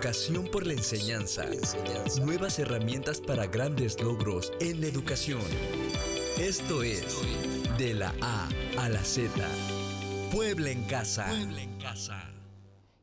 Educación por la enseñanza. Nuevas herramientas para grandes logros en la educación. Esto es De la A a la Z. Puebla en casa. Puebla en casa.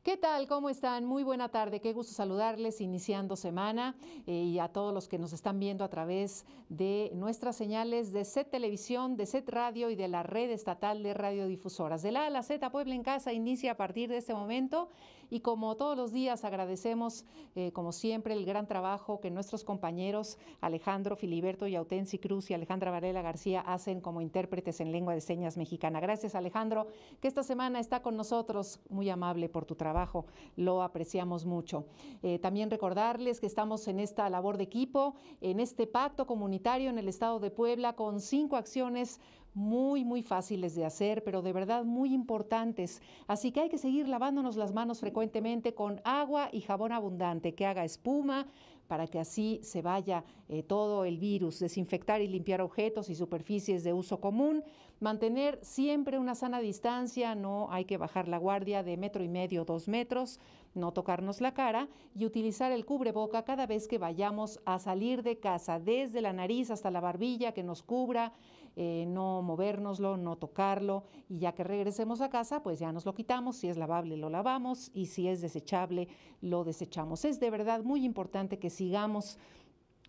¿Qué tal? ¿Cómo están? Muy buena tarde. Qué gusto saludarles iniciando semana eh, y a todos los que nos están viendo a través de nuestras señales de SET Televisión, de SET Radio y de la red estatal de radiodifusoras. De la A A la Z Puebla en Casa inicia a partir de este momento y como todos los días agradecemos, eh, como siempre, el gran trabajo que nuestros compañeros Alejandro Filiberto y Yautensi Cruz y Alejandra Varela García hacen como intérpretes en lengua de señas mexicana. Gracias Alejandro, que esta semana está con nosotros, muy amable por tu trabajo, lo apreciamos mucho. Eh, también recordarles que estamos en esta labor de equipo, en este pacto comunitario en el Estado de Puebla con cinco acciones muy, muy fáciles de hacer, pero de verdad muy importantes. Así que hay que seguir lavándonos las manos frecuentemente con agua y jabón abundante, que haga espuma para que así se vaya eh, todo el virus, desinfectar y limpiar objetos y superficies de uso común, mantener siempre una sana distancia, no hay que bajar la guardia de metro y medio, dos metros, no tocarnos la cara y utilizar el cubreboca cada vez que vayamos a salir de casa, desde la nariz hasta la barbilla que nos cubra eh, no movernoslo, no tocarlo y ya que regresemos a casa, pues ya nos lo quitamos, si es lavable lo lavamos y si es desechable lo desechamos. Es de verdad muy importante que sigamos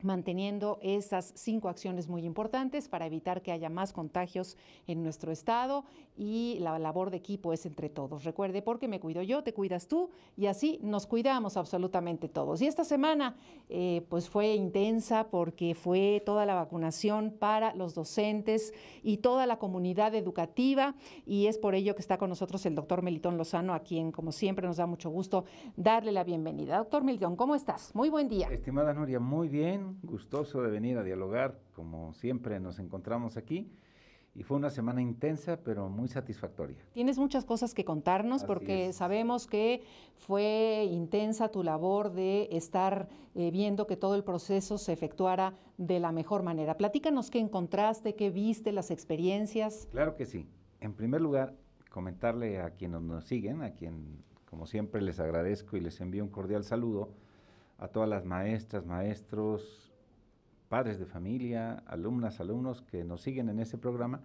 manteniendo esas cinco acciones muy importantes para evitar que haya más contagios en nuestro estado y la labor de equipo es entre todos. Recuerde, porque me cuido yo, te cuidas tú y así nos cuidamos absolutamente todos. Y esta semana eh, pues fue intensa porque fue toda la vacunación para los docentes y toda la comunidad educativa y es por ello que está con nosotros el doctor Melitón Lozano, a quien como siempre nos da mucho gusto darle la bienvenida. Doctor Melitón, ¿cómo estás? Muy buen día. Estimada Nuria, muy bien gustoso de venir a dialogar, como siempre nos encontramos aquí. Y fue una semana intensa, pero muy satisfactoria. Tienes muchas cosas que contarnos porque sabemos que fue intensa tu labor de estar eh, viendo que todo el proceso se efectuara de la mejor manera. Platícanos qué encontraste, qué viste, las experiencias. Claro que sí. En primer lugar, comentarle a quienes nos siguen, a quien como siempre les agradezco y les envío un cordial saludo, a todas las maestras, maestros, padres de familia, alumnas, alumnos que nos siguen en ese programa,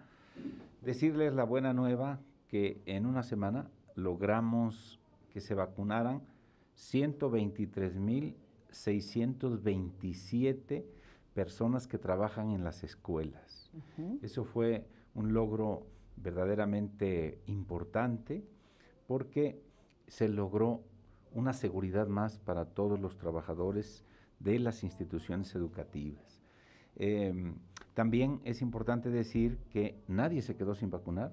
decirles la buena nueva que en una semana logramos que se vacunaran 123.627 personas que trabajan en las escuelas. Eso fue un logro verdaderamente importante porque se logró una seguridad más para todos los trabajadores de las instituciones educativas. Em, también es importante decir que nadie se quedó sin vacunar,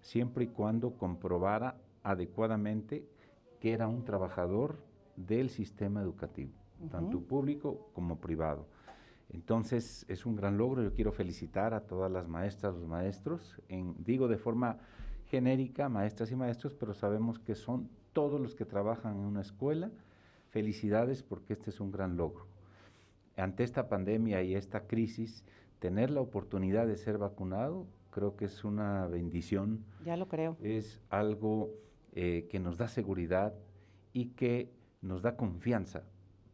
siempre y cuando comprobara adecuadamente que era un trabajador del sistema educativo, tanto público como privado. Entonces es un gran logro, yo quiero felicitar a todas las maestras, los maestros, en, digo de forma genérica, maestras y maestros, pero sabemos que son todos los que trabajan en una escuela. Felicidades porque este es un gran logro ante esta pandemia y esta crisis, tener la oportunidad de ser vacunado creo que es una bendición. Ya lo creo. Es algo eh, que nos da seguridad y que nos da confianza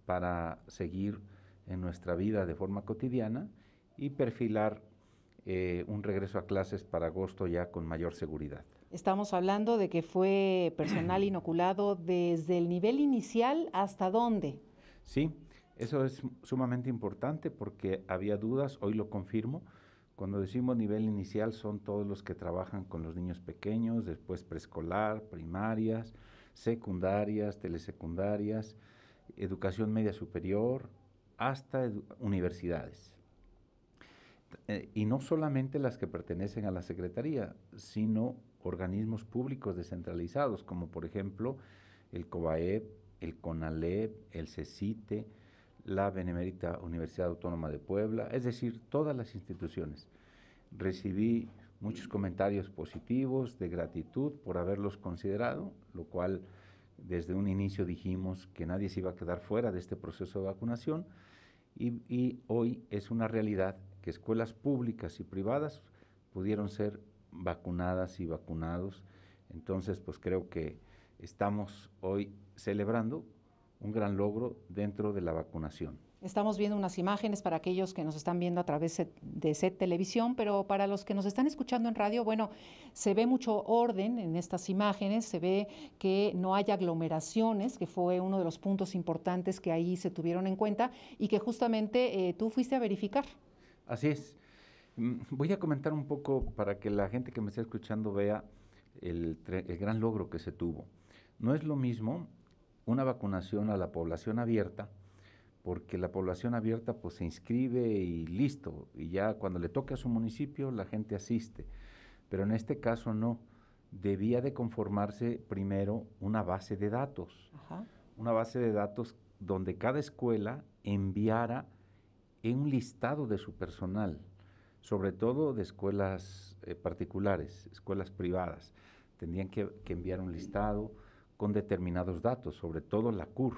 para seguir en nuestra vida de forma cotidiana y perfilar eh, un regreso a clases para agosto ya con mayor seguridad. Estamos hablando de que fue personal inoculado desde el nivel inicial hasta dónde. Sí, eso es sumamente importante porque había dudas, hoy lo confirmo. Cuando decimos nivel inicial son todos los que trabajan con los niños pequeños, después preescolar, primarias, secundarias, telesecundarias, educación media superior, hasta universidades. Eh, y no solamente las que pertenecen a la Secretaría, sino organismos públicos descentralizados, como por ejemplo el COBAEP, el CONALEP, el CECITE, la Benemérita Universidad Autónoma de Puebla, es decir, todas las instituciones. Recibí muchos comentarios positivos, de gratitud por haberlos considerado, lo cual desde un inicio dijimos que nadie se iba a quedar fuera de este proceso de vacunación y, hoy es una realidad que escuelas públicas y privadas pudieron ser vacunadas y vacunados. Entonces, pues creo que estamos hoy celebrando un gran logro dentro de la vacunación. Estamos viendo unas imágenes para aquellos que nos están viendo a través de set televisión, pero para los que nos están escuchando en radio, bueno, se ve mucho orden en estas imágenes, se ve que no hay aglomeraciones, que fue uno de los puntos importantes que ahí se tuvieron en cuenta y que justamente eh, tú fuiste a verificar. Así es. Mm, voy a comentar un poco para que la gente que me está escuchando vea el, el gran logro que se tuvo. No es lo mismo una vacunación a la población abierta, porque la población abierta pues se inscribe y listo, y ya cuando le toque a su municipio la gente asiste, pero en este caso no, debía de conformarse primero una base de datos, una base de datos donde cada escuela enviara un listado de su personal, sobre todo de escuelas eh, particulares, escuelas privadas, tendrían que, que enviar un listado con determinados datos, sobre todo la CUR.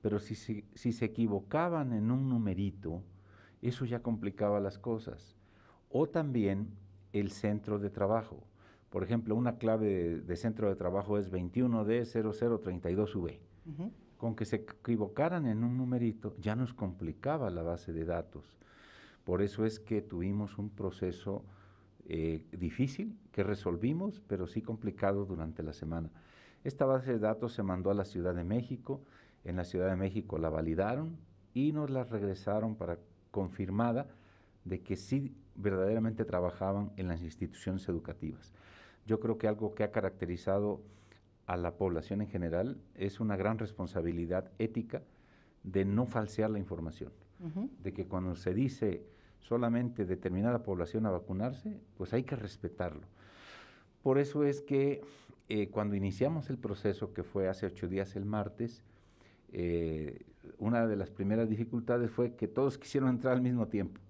Pero si, se equivocaban en un numerito, eso ya complicaba las cosas. O también el centro de trabajo. Por ejemplo, una clave de, centro de trabajo es 21D0032V. Con que se equivocaran en un numerito ya nos complicaba la base de datos. Por eso es que tuvimos un proceso eh, difícil que resolvimos, pero sí complicado durante la semana. Esta base de datos se mandó a la Ciudad de México, en la Ciudad de México la validaron y nos la regresaron para confirmada de que sí verdaderamente trabajaban en las instituciones educativas. Yo creo que algo que ha caracterizado a la población en general es una gran responsabilidad ética de no falsear la información, de que cuando se dice solamente determinada población a vacunarse, pues hay que respetarlo. Por eso es que eh, cuando iniciamos el proceso, que fue hace ocho días el martes, eh, una de las primeras dificultades fue que todos quisieron entrar al mismo tiempo.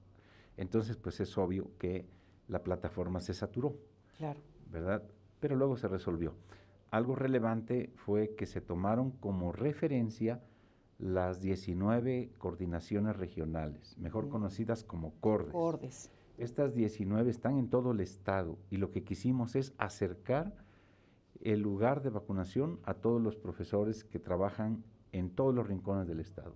Entonces, pues es obvio que la plataforma se saturó. Claro. ¿Verdad? Pero luego se resolvió. Algo relevante fue que se tomaron como referencia las 19 coordinaciones regionales, mejor mm. conocidas como CORDES. CORDES. Estas 19 están en todo el estado y lo que quisimos es acercar el lugar de vacunación a todos los profesores que trabajan en todos los rincones del Estado.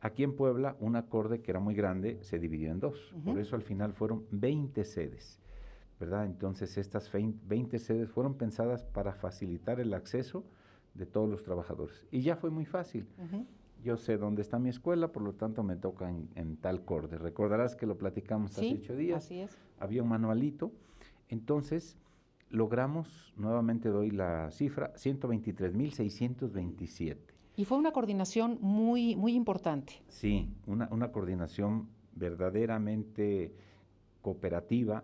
Aquí en Puebla, un acorde que era muy grande se dividió en dos. Por eso al final fueron 20 sedes. ¿verdad? Entonces estas 20 sedes fueron pensadas para facilitar el acceso de todos los trabajadores. Y ya fue muy fácil. Yo sé dónde está mi escuela, por lo tanto me toca en, tal acorde. Recordarás que lo platicamos hace ocho días. Así es. Había un manualito. Entonces, logramos, nuevamente doy la cifra, 123.627. Y fue una coordinación muy, muy importante. Sí, una, coordinación verdaderamente cooperativa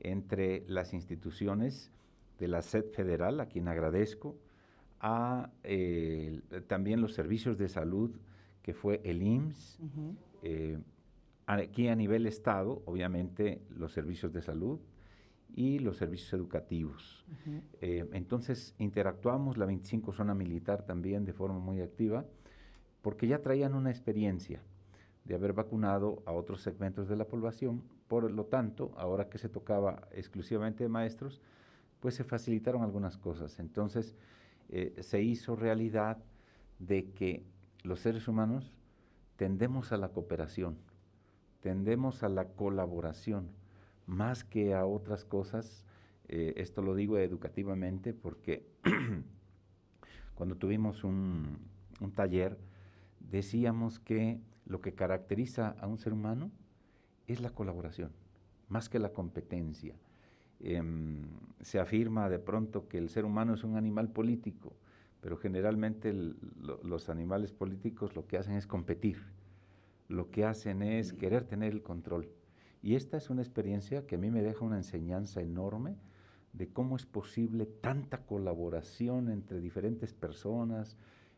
entre las instituciones de la SED federal, a quien agradezco, a eh, también los servicios de salud, que fue el IMSS, eh, aquí a nivel Estado, obviamente los servicios de salud, y los servicios educativos. Eh, entonces interactuamos, la 25 zona militar también de forma muy activa, porque ya traían una experiencia de haber vacunado a otros segmentos de la población, por lo tanto, ahora que se tocaba exclusivamente de maestros, pues se facilitaron algunas cosas. Entonces eh, se hizo realidad de que los seres humanos tendemos a la cooperación, tendemos a la colaboración más que a otras cosas. Eh, esto lo digo educativamente porque cuando tuvimos un, taller decíamos que lo que caracteriza a un ser humano es la colaboración, más que la competencia. Em, se afirma de pronto que el ser humano es un animal político, pero generalmente los animales políticos lo que hacen es competir, lo que hacen es querer tener el control. Y esta es una experiencia que a mí me deja una enseñanza enorme de cómo es posible tanta colaboración entre diferentes personas,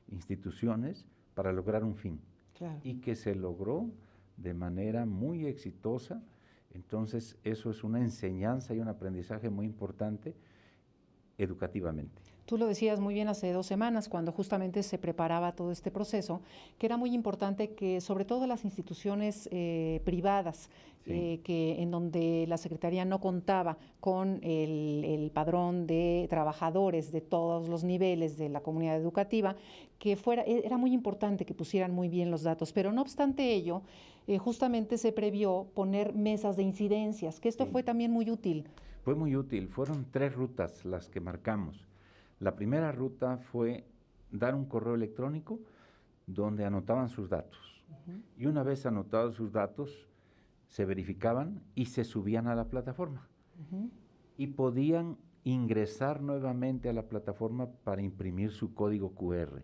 instituciones, para lograr un fin. Y que se logró de manera muy exitosa. Entonces, eso es una enseñanza y un aprendizaje muy importante educativamente. Tú lo decías muy bien hace dos semanas, cuando justamente se preparaba todo este proceso, que era muy importante que sobre todo las instituciones eh, privadas, eh, que en donde la Secretaría no contaba con el, padrón de trabajadores de todos los niveles de la comunidad educativa, que fuera, e, era muy importante que pusieran muy bien los datos, pero no obstante ello, eh, justamente se previó poner mesas de incidencias, que esto fue también muy útil. Fue muy útil, fueron tres rutas las que marcamos. La primera ruta fue dar un correo electrónico donde anotaban sus datos. Y una vez anotados sus datos, se verificaban y se subían a la plataforma. Y podían ingresar nuevamente a la plataforma para imprimir su código QR.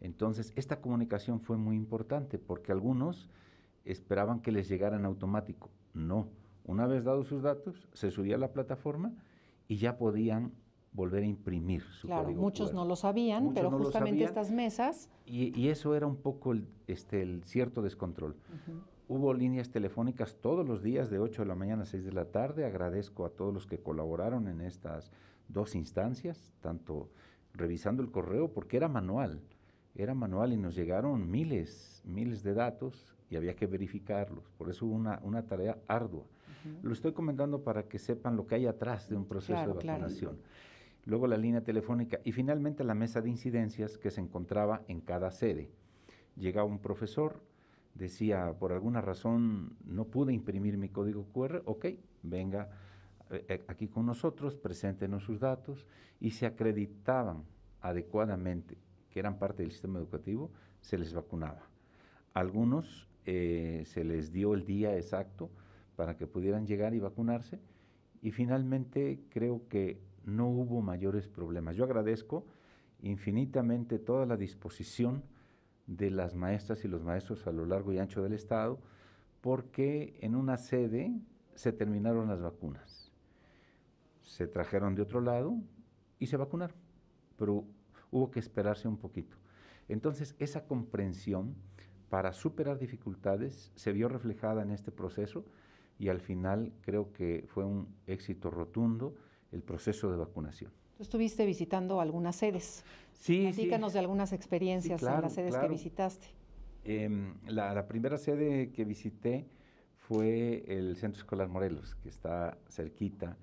Entonces, esta comunicación fue muy importante porque algunos esperaban que les llegara automático. No, una vez dados sus datos, se subía a la plataforma y ya podían volver a imprimir su claro, muchos no lo sabían, pero justamente estas mesas... Y, eso era un poco el, este, el cierto descontrol. Hubo líneas telefónicas todos los días de 8 de la mañana a 6 de la tarde. Agradezco a todos los que colaboraron en estas dos instancias, tanto revisando el correo, porque era manual, era manual y nos llegaron miles, miles de datos y había que verificarlos. Por eso hubo una, tarea ardua. Lo estoy comentando para que sepan lo que hay atrás de un proceso de vacunación. Claro luego la línea telefónica y finalmente la mesa de incidencias que se encontraba en cada sede. Llegaba un profesor, decía, por alguna razón no pude imprimir mi código QR, ok, venga eh, eh, aquí con nosotros, preséntenos sus datos y se acreditaban adecuadamente que eran parte del sistema educativo, se les vacunaba. Algunos eh, se les dio el día exacto para que pudieran llegar y vacunarse y finalmente creo que no hubo mayores problemas. Yo agradezco infinitamente toda la disposición de las maestras y los maestros a lo largo y ancho del Estado, porque en una sede se terminaron las vacunas. Se trajeron de otro lado y se vacunaron, pero hubo que esperarse un poquito. Entonces, esa comprensión para superar dificultades se vio reflejada en este proceso y al final creo que fue un éxito rotundo el proceso de vacunación. Tú estuviste visitando algunas sedes. Sí, Platícanos de algunas experiencias en las sedes que visitaste. Em, la, la, primera sede que visité fue el Centro Escolar Morelos, que está cerquita,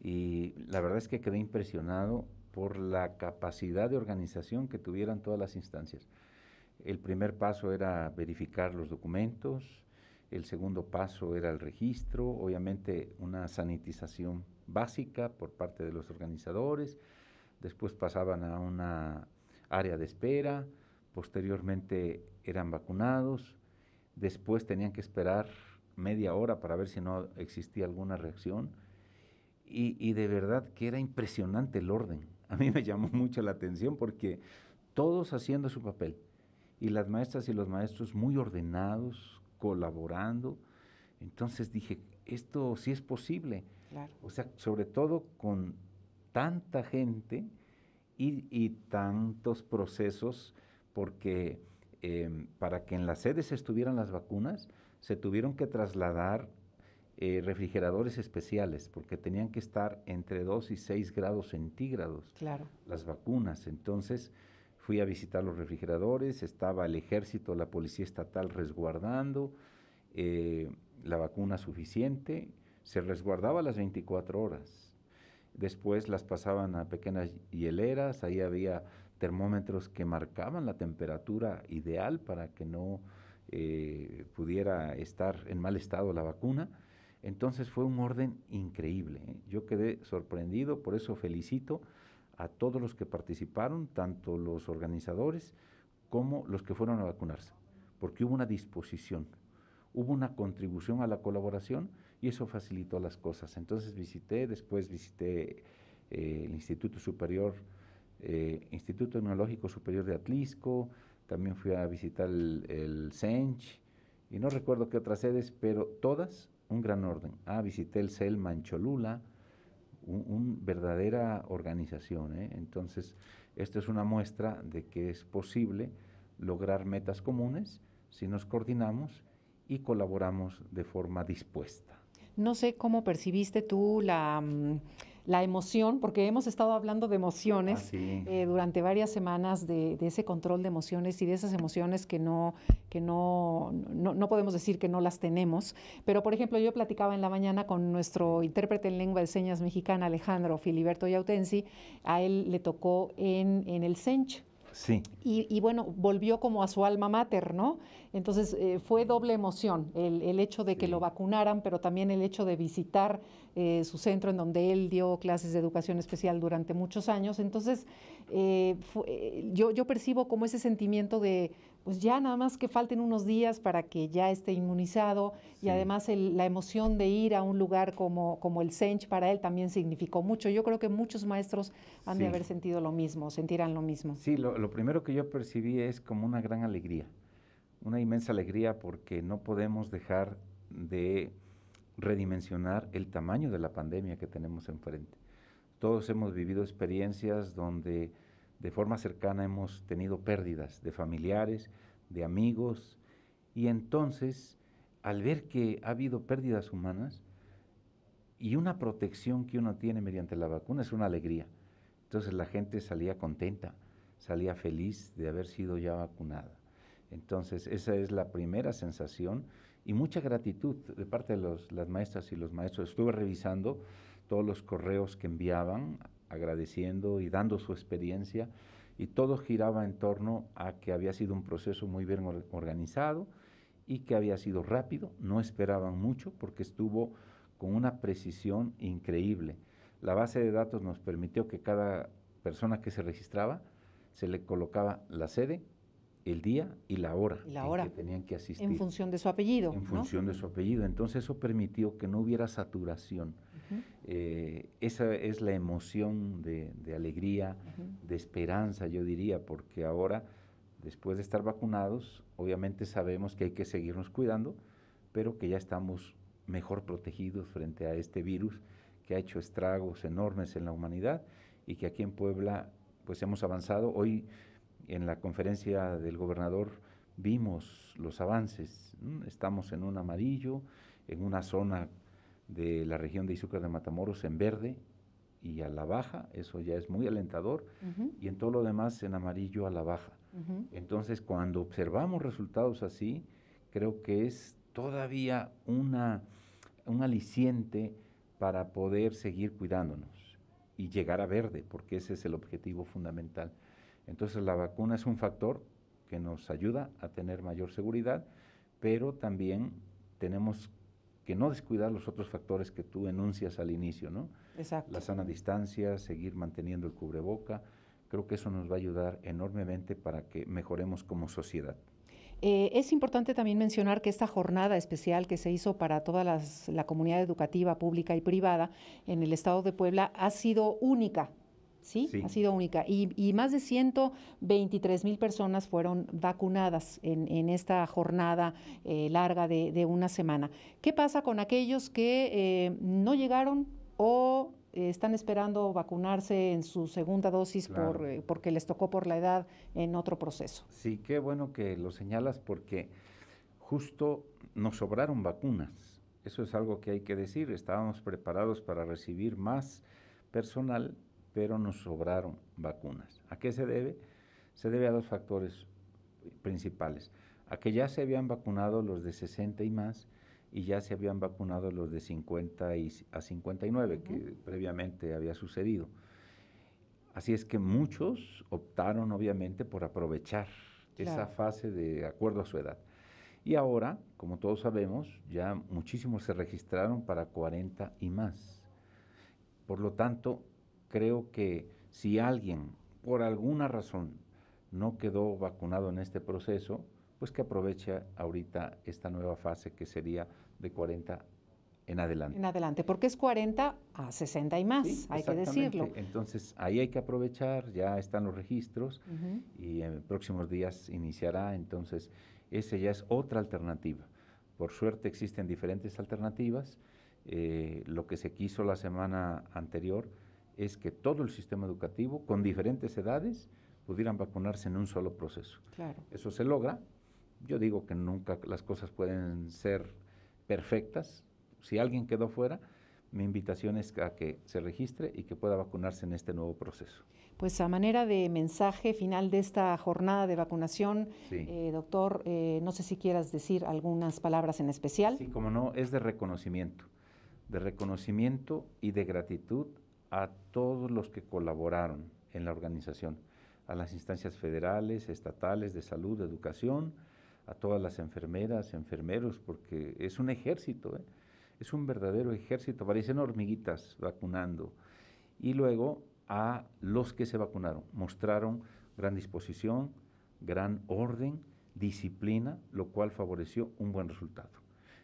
y la verdad es que quedé impresionado por la capacidad de organización que tuvieran todas las instancias. El primer paso era verificar los documentos, el segundo paso era el registro, obviamente una sanitización básica por parte de los organizadores, después pasaban a una área de espera, posteriormente eran vacunados, después tenían que esperar media hora para ver si no existía alguna reacción. Y, de verdad que era impresionante el orden. A mí me llamó mucho la atención porque todos haciendo su papel. Y las maestras y los maestros muy ordenados, colaborando. Entonces dije, esto sí es posible. O sea, sobre todo con tanta gente y, tantos procesos, porque em, para que en las sedes estuvieran las vacunas, se tuvieron que trasladar eh, refrigeradores especiales, porque tenían que estar entre 2 y 6 grados centígrados claro. las vacunas. Entonces fui a visitar los refrigeradores, estaba el ejército, la policía estatal resguardando eh, la vacuna suficiente se resguardaba las 24 horas. Después las pasaban a pequeñas hieleras, ahí había termómetros que marcaban la temperatura ideal para que no eh, pudiera estar en mal estado la vacuna. Entonces fue un orden increíble. ¿eh? Yo quedé sorprendido, por eso felicito a todos los que participaron, tanto los organizadores como los que fueron a vacunarse, porque hubo una disposición, hubo una contribución a la colaboración y eso facilitó las cosas. Entonces visité, después visité eh, el Instituto Superior, eh, Instituto Tecnológico Superior de Atlisco, también fui a visitar el, CENCH, y no recuerdo qué otras sedes, pero todas un gran orden. Ah, visité el CEL Mancholula, una verdadera organización. ¿eh? Entonces, esto es una muestra de que es posible lograr metas comunes si nos coordinamos y colaboramos de forma dispuesta. No sé cómo percibiste tú mm, la, emoción, porque hemos estado hablando de emociones ah, eh, durante varias semanas, de, ese control de emociones y de esas emociones que, no, que no, podemos decir que no las tenemos. Pero, por ejemplo, yo platicaba en la mañana con nuestro intérprete en lengua de señas mexicana, Alejandro Filiberto Yautensi, a él le tocó en, en el Sench Sí. Y, bueno, volvió como a su alma mater, ¿no? Entonces eh, fue mm. doble emoción el, hecho de que lo vacunaran, pero también el hecho de visitar eh, su centro en donde él dio clases de educación especial durante muchos años. Entonces eh, yo, yo percibo como ese sentimiento de, pues ya nada más que falten unos días para que ya esté inmunizado y además la emoción de ir a un lugar como, como el Sench para él también significó mucho. Yo creo que muchos maestros han de haber sentido lo mismo, sentirán lo mismo. Sí, lo, primero que yo percibí es como una gran alegría, una inmensa alegría porque no podemos dejar de redimensionar el tamaño de la pandemia que tenemos enfrente. Todos hemos vivido experiencias donde de forma cercana hemos tenido pérdidas de familiares, de amigos, y entonces al ver que ha habido pérdidas humanas y una protección que uno tiene mediante la vacuna es una alegría. Entonces la gente salía contenta, salía feliz de haber sido ya vacunada. Entonces esa es la primera sensación y mucha gratitud de parte de las maestras y los maestros. Estuve revisando todos los correos que enviaban agradeciendo y dando su experiencia y todo giraba en torno a que había sido un proceso muy bien organizado y que había sido rápido, no esperaban mucho porque estuvo con una precisión increíble. La base de datos nos permitió que cada persona que se registraba se le colocaba la sede, el día y la hora, la hora que tenían que asistir. En función de su apellido. En función de su apellido. Entonces eso permitió que no hubiera saturación. Eh, esa es la emoción de, alegría, de esperanza, yo diría, porque ahora, después de estar vacunados, obviamente sabemos que hay que seguirnos cuidando, pero que ya estamos mejor protegidos frente a este virus que ha hecho estragos enormes en la humanidad y que aquí en Puebla pues hemos avanzado. Hoy en la conferencia del gobernador vimos los avances. Estamos en un amarillo, en una zona de la región de Izúcar de Matamoros en verde y a la baja, eso ya es muy alentador, y en todo lo demás en amarillo a la baja. Entonces, cuando observamos resultados así, creo que es todavía una, un aliciente para poder seguir cuidándonos y llegar a verde, porque ese es el objetivo fundamental. Entonces, la vacuna es un factor que nos ayuda a tener mayor seguridad, pero también tenemos que no descuidar los otros factores que tú enuncias al inicio, ¿no? La sana distancia, seguir manteniendo el cubreboca, creo que eso nos va a ayudar enormemente para que mejoremos como sociedad. Eh, es importante también mencionar que esta jornada especial que se hizo para toda la comunidad educativa pública y privada en el estado de Puebla ha sido única ¿sí? Ha sido única. Y, más de 123 mil personas fueron vacunadas en, esta jornada eh, larga de, una semana. ¿Qué pasa con aquellos que eh, no llegaron o eh, están esperando vacunarse en su segunda dosis por, porque les tocó por la edad en otro proceso. Sí, qué bueno que lo señalas porque justo nos sobraron vacunas. Eso es algo que hay que decir. Estábamos preparados para recibir más personal pero nos sobraron vacunas. ¿A qué se debe? Se debe a dos factores principales. A que ya se habían vacunado los de 60 y más y ya se habían vacunado los de 50 y, a 59, que previamente había sucedido. Así es que muchos optaron obviamente por aprovechar esa fase de acuerdo a su edad. Y ahora, como todos sabemos, ya muchísimos se registraron para 40 y más. Por lo tanto, creo que si alguien, por alguna razón, no quedó vacunado en este proceso, pues que aproveche ahorita esta nueva fase que sería de 40 en adelante. En adelante, porque es 40 a 60 y más, hay que decirlo. Entonces, ahí hay que aprovechar, ya están los registros y en próximos días iniciará, entonces, esa ya es otra alternativa. Por suerte existen diferentes alternativas. Eh, lo que se quiso la semana anterior es que todo el sistema educativo, con diferentes edades, pudieran vacunarse en un solo proceso. Claro. Eso se logra. Yo digo que nunca las cosas pueden ser perfectas. Si alguien quedó fuera, mi invitación es a que se registre y que pueda vacunarse en este nuevo proceso. Pues a manera de mensaje final de esta jornada de vacunación, eh, doctor, eh, no sé si quieras decir algunas palabras en especial. Sí, como no, es de reconocimiento, de reconocimiento y de gratitud a todos los que colaboraron en la organización, a las instancias federales, estatales, de salud, de educación, a todas las enfermeras, enfermeros, porque es un ejército, ¿eh? es un verdadero ejército, parecen hormiguitas vacunando. Y luego a los que se vacunaron, mostraron gran disposición, gran orden, disciplina, lo cual favoreció un buen resultado.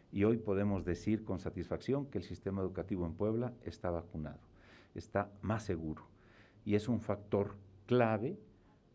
Y hoy podemos decir con satisfacción que el sistema educativo en Puebla está vacunado está más seguro. Y es un factor clave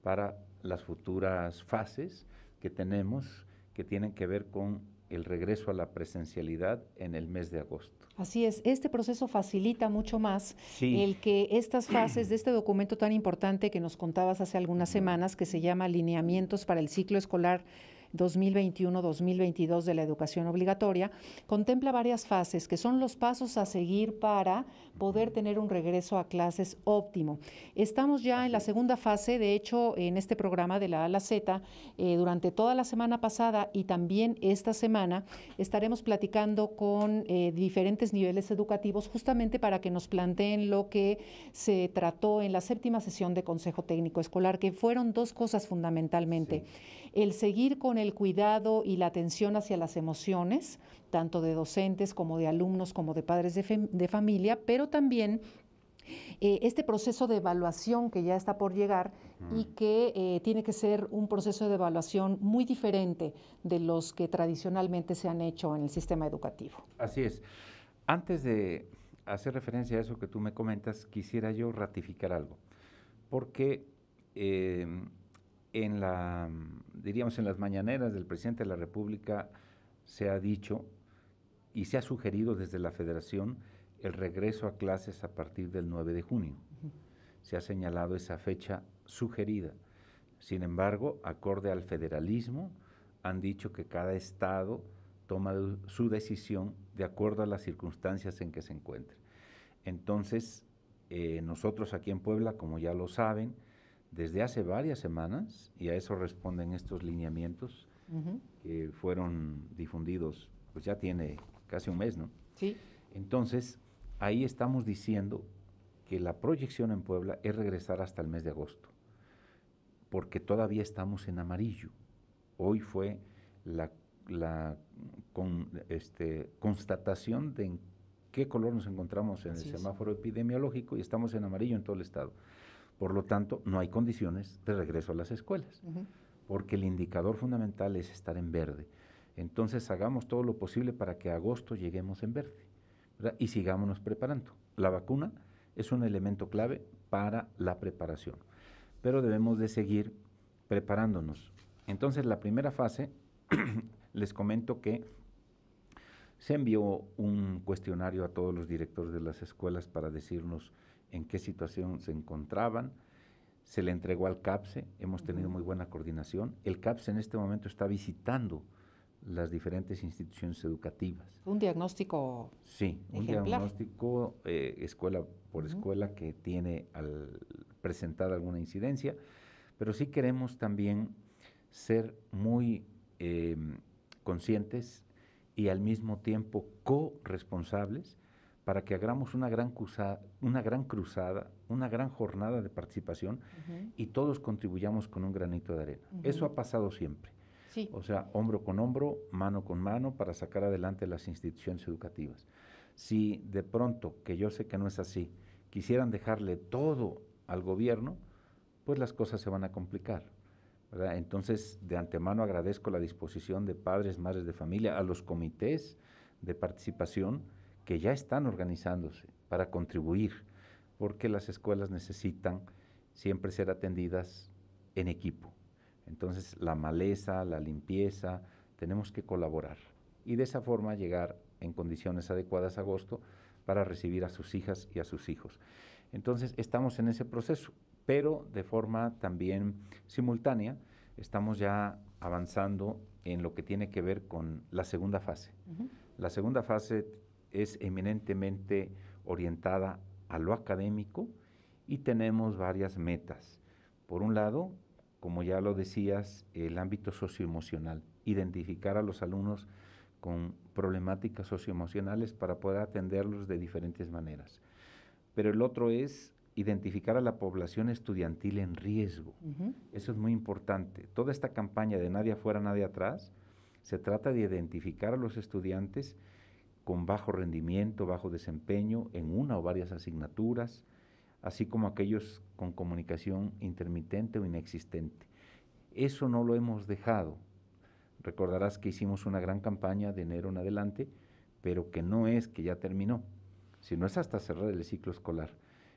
para las futuras fases que tenemos que tienen que ver con el regreso a la presencialidad en el mes de agosto. Así es, este proceso facilita mucho más el que estas fases de este documento tan importante que nos contabas hace algunas semanas, que se llama Alineamientos para el Ciclo Escolar 2021-2022 de la educación obligatoria, contempla varias fases que son los pasos a seguir para poder tener un regreso a clases óptimo. Estamos ya en la segunda fase, de hecho, en este programa de la A la Z, eh, durante toda la semana pasada y también esta semana, estaremos platicando con eh, diferentes niveles educativos justamente para que nos planteen lo que se trató en la séptima sesión de Consejo Técnico Escolar, que fueron dos cosas fundamentalmente el seguir con el cuidado y la atención hacia las emociones, tanto de docentes como de alumnos, como de padres de, familia, pero también eh, este proceso de evaluación que ya está por llegar y mm. que eh, tiene que ser un proceso de evaluación muy diferente de los que tradicionalmente se han hecho en el sistema educativo. Así es. Antes de hacer referencia a eso que tú me comentas, quisiera yo ratificar algo, porque eh, en la diríamos en las mañaneras del presidente de la República, se ha dicho y se ha sugerido desde la federación el regreso a clases a partir del 9 de junio. Se ha señalado esa fecha sugerida. Sin embargo, acorde al federalismo, han dicho que cada estado toma su decisión de acuerdo a las circunstancias en que se encuentre. Entonces, eh, nosotros aquí en Puebla, como ya lo saben, desde hace varias semanas y a eso responden estos lineamientos que fueron difundidos, pues ya tiene casi un mes, ¿no? Sí. Entonces, ahí estamos diciendo que la proyección en Puebla es regresar hasta el mes de agosto, porque todavía estamos en amarillo. Hoy fue la, este, constatación de qué color nos encontramos en el semáforo epidemiológico y estamos en amarillo en todo el estado. Por lo tanto, no hay condiciones de regreso a las escuelas, porque el indicador fundamental es estar en verde. Entonces, hagamos todo lo posible para que agosto lleguemos en verde y sigámonos preparando. La vacuna es un elemento clave para la preparación, pero debemos de seguir preparándonos. Entonces, la primera fase, les comento que se envió un cuestionario a todos los directores de las escuelas para decirnos en qué situación se encontraban, se le entregó al CAPSE, hemos tenido muy buena coordinación. El CAPSE en este momento está visitando las diferentes instituciones educativas. Un diagnóstico. Sí, un diagnóstico eh, escuela por escuela que tiene al, presentar alguna incidencia, pero sí queremos también ser muy eh, conscientes y al mismo tiempo corresponsables para que hagamos una gran cruzada, una gran, cruzada, una gran jornada de participación y todos contribuyamos con un granito de arena. Eso ha pasado siempre. O sea, hombro con hombro, mano con mano para sacar adelante las instituciones educativas. Si de pronto, que yo sé que no es así, quisieran dejarle todo al gobierno, pues las cosas se van a complicar. Entonces, de antemano agradezco la disposición de padres, madres de familia, a los comités de participación que ya están organizándose para contribuir, porque las escuelas necesitan siempre ser atendidas en equipo. Entonces, la maleza, la limpieza, tenemos que colaborar y de esa forma llegar en condiciones adecuadas a agosto para recibir a sus hijas y a sus hijos. Entonces, estamos en ese proceso, pero de forma también simultánea, estamos ya avanzando en lo que tiene que ver con la segunda fase. La segunda fase es eminentemente orientada a lo académico y tenemos varias metas. Por un lado, como ya lo decías, el ámbito socioemocional, identificar a los alumnos con problemáticas socioemocionales para poder atenderlos de diferentes maneras. Pero el otro es identificar a la población estudiantil en riesgo. Eso es muy importante. Toda esta campaña de nadie afuera, nadie atrás, se trata de identificar a los estudiantes con bajo rendimiento, bajo desempeño en una o varias asignaturas, así como aquellos con comunicación intermitente o inexistente. Eso no lo hemos dejado. Recordarás que hicimos una gran campaña de enero en adelante, pero que no es que ya terminó, sino es hasta cerrar el ciclo escolar.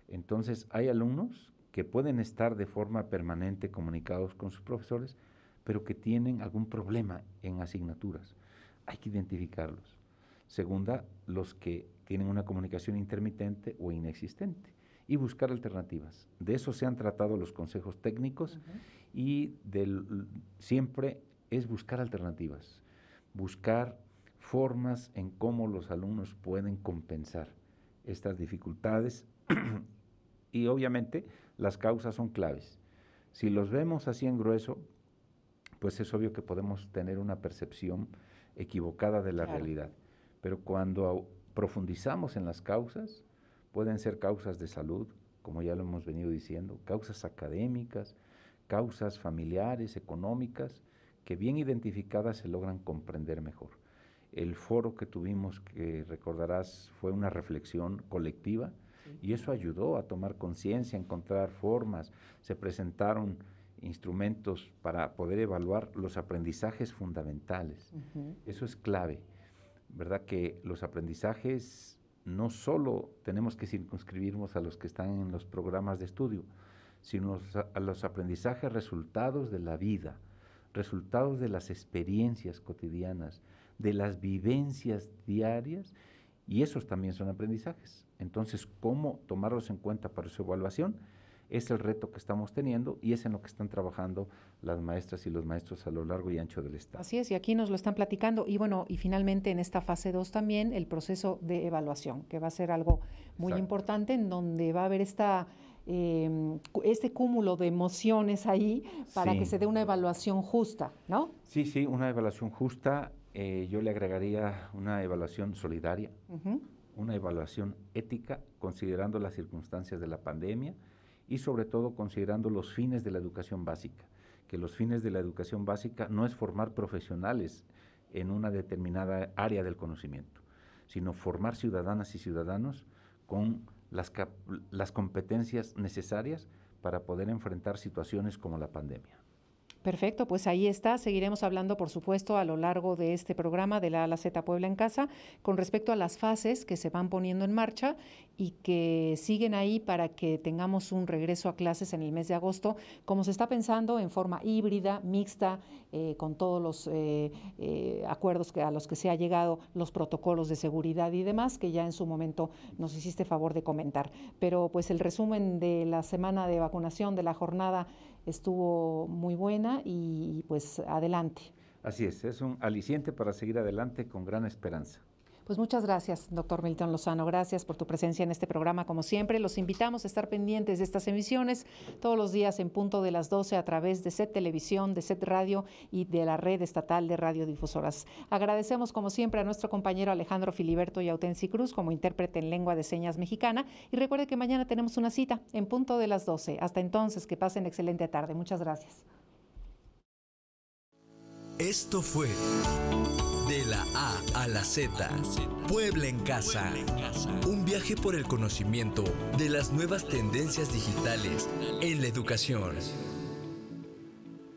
Entonces hay alumnos que pueden estar de forma permanente comunicados con sus profesores, pero que tienen algún problema en asignaturas. Hay que identificarlos. Segunda, los que tienen una comunicación intermitente o inexistente y buscar alternativas. De eso se han tratado los consejos técnicos y siempre es buscar alternativas, buscar formas en cómo los alumnos pueden compensar estas dificultades y obviamente las causas son claves. Si los vemos así en grueso, pues es obvio que podemos tener una percepción equivocada de la realidad pero cuando profundizamos en las causas, pueden ser causas de salud, como ya lo hemos venido diciendo, causas académicas, causas familiares, económicas, que bien identificadas se logran comprender mejor. El foro que tuvimos, que recordarás, fue una reflexión colectiva y eso ayudó a tomar conciencia, a encontrar formas, se presentaron instrumentos para poder evaluar los aprendizajes fundamentales. Eso es clave. ¿verdad? Que los aprendizajes no solo tenemos que circunscribirnos a los que están en los programas de estudio, sino a los aprendizajes resultados de la vida, resultados de las experiencias cotidianas, de las vivencias diarias, y esos también son aprendizajes. Entonces, ¿cómo tomarlos en cuenta para su evaluación? es el reto que estamos teniendo y es en lo que están trabajando las maestras y los maestros a lo largo y ancho del Estado. Así es, y aquí nos lo están platicando. Y bueno, y finalmente en esta fase 2 también el proceso de evaluación, que va a ser algo muy importante, en donde va a haber esta em, este cúmulo de emociones ahí para que se dé una evaluación justa, ¿no? Sí, sí, una evaluación justa. Eh, yo le agregaría una evaluación solidaria, una evaluación ética, considerando las circunstancias de la pandemia, y sobre todo considerando los fines de la educación básica, que los fines de la educación básica no es formar profesionales en una determinada área del conocimiento, sino formar ciudadanas y ciudadanos con las, las competencias necesarias para poder enfrentar situaciones como la pandemia. Perfecto, pues ahí está. Seguiremos hablando, por supuesto, a lo largo de este programa de la Ala Z Puebla en Casa con respecto a las fases que se van poniendo en marcha y que siguen ahí para que tengamos un regreso a clases en el mes de agosto, como se está pensando, en forma híbrida, mixta, eh, con todos los eh, eh, acuerdos que, a los que se ha llegado, los protocolos de seguridad y demás, que ya en su momento nos hiciste favor de comentar. Pero pues el resumen de la semana de vacunación, de la jornada estuvo muy buena y pues adelante. Así es, es un aliciente para seguir adelante con gran esperanza. Pues muchas gracias, doctor Milton Lozano. Gracias por tu presencia en este programa. Como siempre, los invitamos a estar pendientes de estas emisiones todos los días en punto de las 12 a través de SET Televisión, de SET Radio y de la red estatal de radiodifusoras. Agradecemos, como siempre, a nuestro compañero Alejandro Filiberto y Yautensi Cruz como intérprete en lengua de señas mexicana. Y recuerde que mañana tenemos una cita en punto de las 12. Hasta entonces, que pasen excelente tarde. Muchas gracias. Esto fue la A a la Z. Puebla en casa. Un viaje por el conocimiento de las nuevas tendencias digitales en la educación.